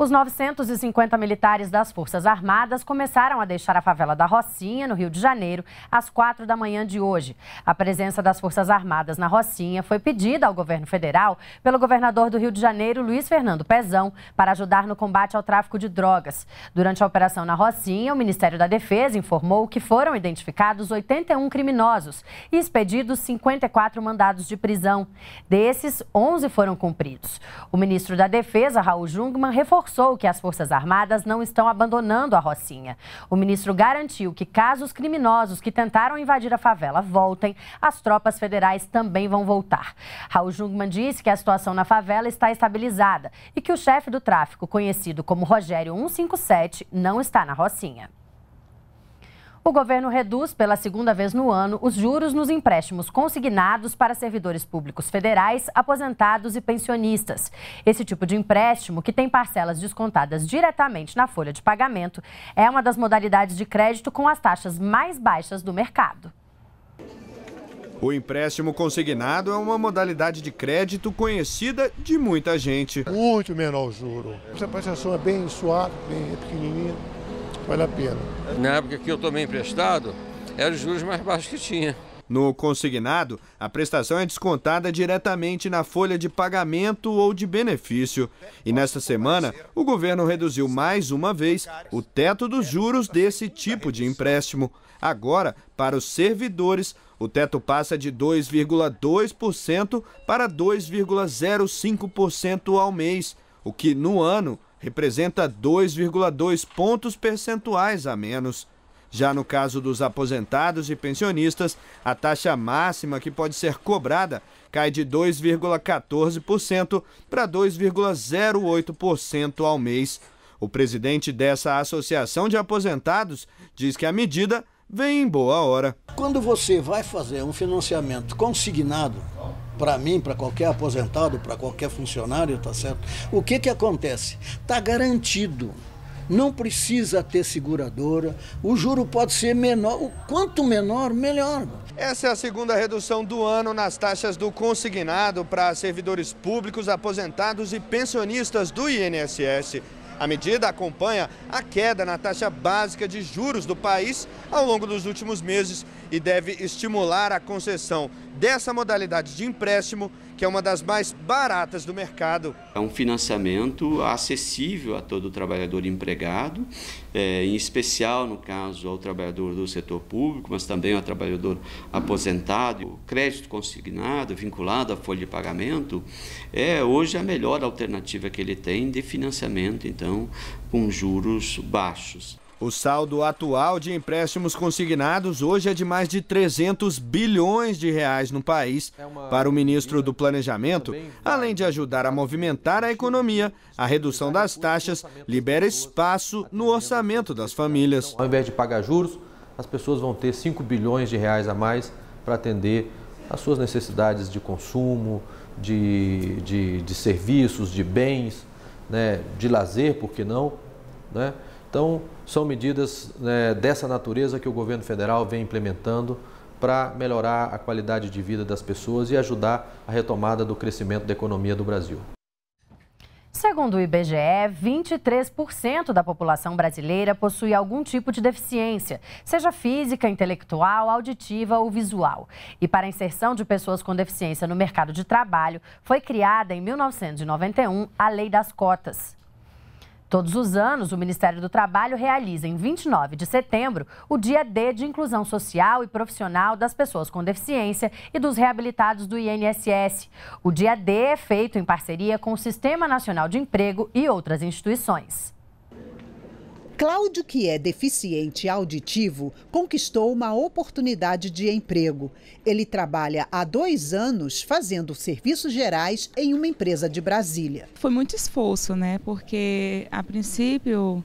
Os 950 militares das Forças Armadas começaram a deixar a favela da Rocinha, no Rio de Janeiro, às 4 da manhã de hoje. A presença das Forças Armadas na Rocinha foi pedida ao governo federal pelo governador do Rio de Janeiro, Luiz Fernando Pezão, para ajudar no combate ao tráfico de drogas. Durante a operação na Rocinha, o Ministério da Defesa informou que foram identificados 81 criminosos e expedidos 54 mandados de prisão. Desses, 11 foram cumpridos. O ministro da Defesa, Raul Jungmann, reforçou reforçou que as Forças Armadas não estão abandonando a Rocinha. O ministro garantiu que, caso os criminosos que tentaram invadir a favela voltem, as tropas federais também vão voltar. Raul Jungmann disse que a situação na favela está estabilizada e que o chefe do tráfico, conhecido como Rogério 157, não está na Rocinha. O governo reduz pela segunda vez no ano os juros nos empréstimos consignados para servidores públicos federais, aposentados e pensionistas. Esse tipo de empréstimo, que tem parcelas descontadas diretamente na folha de pagamento, é uma das modalidades de crédito com as taxas mais baixas do mercado. O empréstimo consignado é uma modalidade de crédito conhecida de muita gente. Muito menor o juro. Essa prestação é bem suave, bem pequenininha vale a pena. Na época que eu tomei emprestado, eram os juros mais baixos que tinha. No consignado, a prestação é descontada diretamente na folha de pagamento ou de benefício. E nesta semana, o governo reduziu mais uma vez o teto dos juros desse tipo de empréstimo. Agora, para os servidores, o teto passa de 2,2% para 2,05% ao mês, o que no ano representa 2,2 pontos percentuais a menos. Já no caso dos aposentados e pensionistas, a taxa máxima que pode ser cobrada cai de 2,14% para 2,08% ao mês. O presidente dessa associação de aposentados diz que a medida vem em boa hora. Quando você vai fazer um financiamento consignado, para mim, para qualquer aposentado, para qualquer funcionário, tá certo? O que que acontece? Tá garantido. Não precisa ter seguradora. O juro pode ser menor, o quanto menor, melhor. Essa é a segunda redução do ano nas taxas do consignado para servidores públicos, aposentados e pensionistas do INSS. A medida acompanha a queda na taxa básica de juros do país ao longo dos últimos meses e deve estimular a concessão dessa modalidade de empréstimo que é uma das mais baratas do mercado. É um financiamento acessível a todo trabalhador empregado, é, em especial, no caso, ao trabalhador do setor público, mas também ao trabalhador aposentado. O crédito consignado, vinculado à folha de pagamento, é hoje a melhor alternativa que ele tem de financiamento, então, com juros baixos. O saldo atual de empréstimos consignados hoje é de mais de 300 bilhões de reais no país. É para o ministro do Planejamento, além de ajudar a movimentar a economia, a redução das taxas libera espaço no orçamento das famílias. Ao invés de pagar juros, as pessoas vão ter 5 bilhões de reais a mais para atender às suas necessidades de consumo, de, de, de serviços, de bens, né, de lazer, por que não? Né? Então, são medidas né, dessa natureza que o governo federal vem implementando para melhorar a qualidade de vida das pessoas e ajudar a retomada do crescimento da economia do Brasil. Segundo o IBGE, 23% da população brasileira possui algum tipo de deficiência, seja física, intelectual, auditiva ou visual. E para a inserção de pessoas com deficiência no mercado de trabalho, foi criada em 1991 a Lei das Cotas. Todos os anos, o Ministério do Trabalho realiza em 29 de setembro o Dia D de Inclusão Social e Profissional das Pessoas com Deficiência e dos Reabilitados do INSS. O Dia D é feito em parceria com o Sistema Nacional de Emprego e outras instituições. Cláudio, que é deficiente auditivo, conquistou uma oportunidade de emprego. Ele trabalha há dois anos fazendo serviços gerais em uma empresa de Brasília. Foi muito esforço, né? Porque a princípio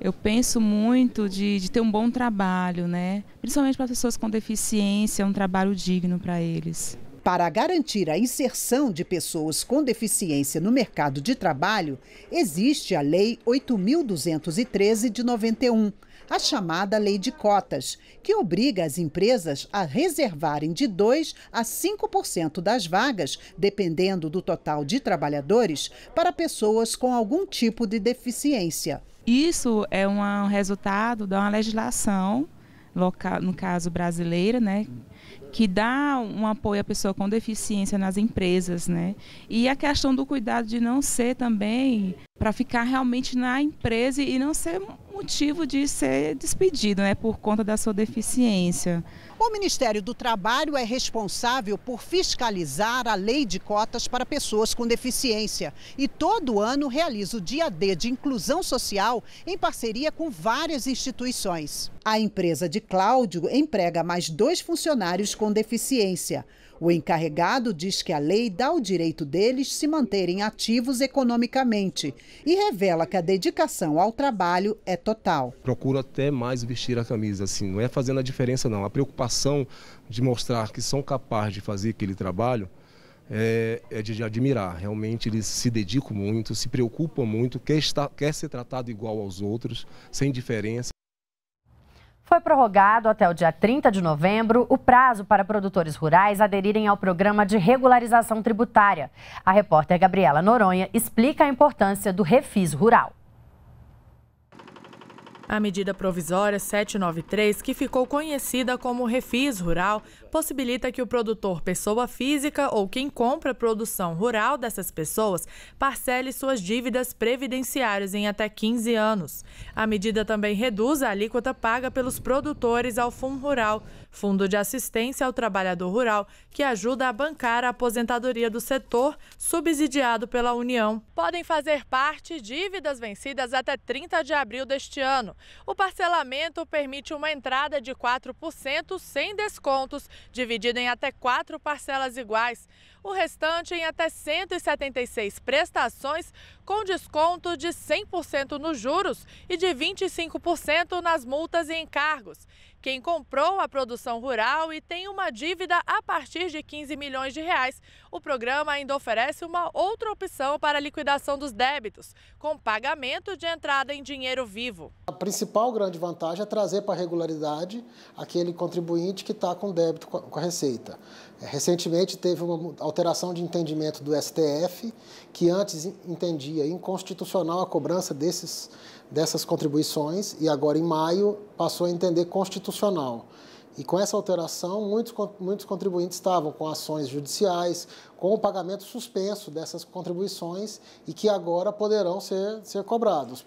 eu penso muito de, de ter um bom trabalho, né? Principalmente para pessoas com deficiência, um trabalho digno para eles. Para garantir a inserção de pessoas com deficiência no mercado de trabalho, existe a Lei 8.213 de 91, a chamada Lei de Cotas, que obriga as empresas a reservarem de 2 a 5% das vagas, dependendo do total de trabalhadores, para pessoas com algum tipo de deficiência. Isso é um resultado de uma legislação local, no caso brasileira, né, que dá um apoio à pessoa com deficiência nas empresas, né? E a questão do cuidado de não ser também para ficar realmente na empresa e não ser motivo de ser despedido, né, por conta da sua deficiência. O Ministério do Trabalho é responsável por fiscalizar a lei de cotas para pessoas com deficiência e todo ano realiza o Dia D de Inclusão Social em parceria com várias instituições. A empresa de Cláudio emprega mais dois funcionários com deficiência. O encarregado diz que a lei dá o direito deles se manterem ativos economicamente e revela que a dedicação ao trabalho é total. Procuro até mais vestir a camisa, assim, não é fazendo a diferença não. A preocupação de mostrar que são capazes de fazer aquele trabalho é, é, de admirar. Realmente eles se dedicam muito, se preocupam muito, quer, estar, quer ser tratado igual aos outros, sem diferença. Foi prorrogado até o dia 30 de novembro o prazo para produtores rurais aderirem ao programa de regularização tributária. A repórter Gabriela Noronha explica a importância do refis rural. A medida provisória 793, que ficou conhecida como refis rural, possibilita que o produtor pessoa física ou quem compra produção rural dessas pessoas parcele suas dívidas previdenciárias em até 15 anos. A medida também reduz a alíquota paga pelos produtores ao Fundo Rural, Fundo de Assistência ao Trabalhador Rural, que ajuda a bancar a aposentadoria do setor, subsidiado pela União. Podem fazer parte dívidas vencidas até 30 de abril deste ano o parcelamento permite uma entrada de 4% sem descontos, dividido em até quatro parcelas iguais o restante em até 176 prestações, com desconto de 100% nos juros e de 25% nas multas e encargos. Quem comprou a produção rural e tem uma dívida a partir de 15 milhões de reais, o programa ainda oferece uma outra opção para a liquidação dos débitos, com pagamento de entrada em dinheiro vivo. A principal grande vantagem é trazer para a regularidade aquele contribuinte que está com débito com a Receita. Recentemente teve uma alteração de entendimento do STF, que antes entendia inconstitucional a cobrança desses, dessas contribuições e agora em maio passou a entender constitucional. E com essa alteração, muitos, muitos contribuintes estavam com ações judiciais, com o pagamento suspenso dessas contribuições e que agora poderão ser, ser cobrados.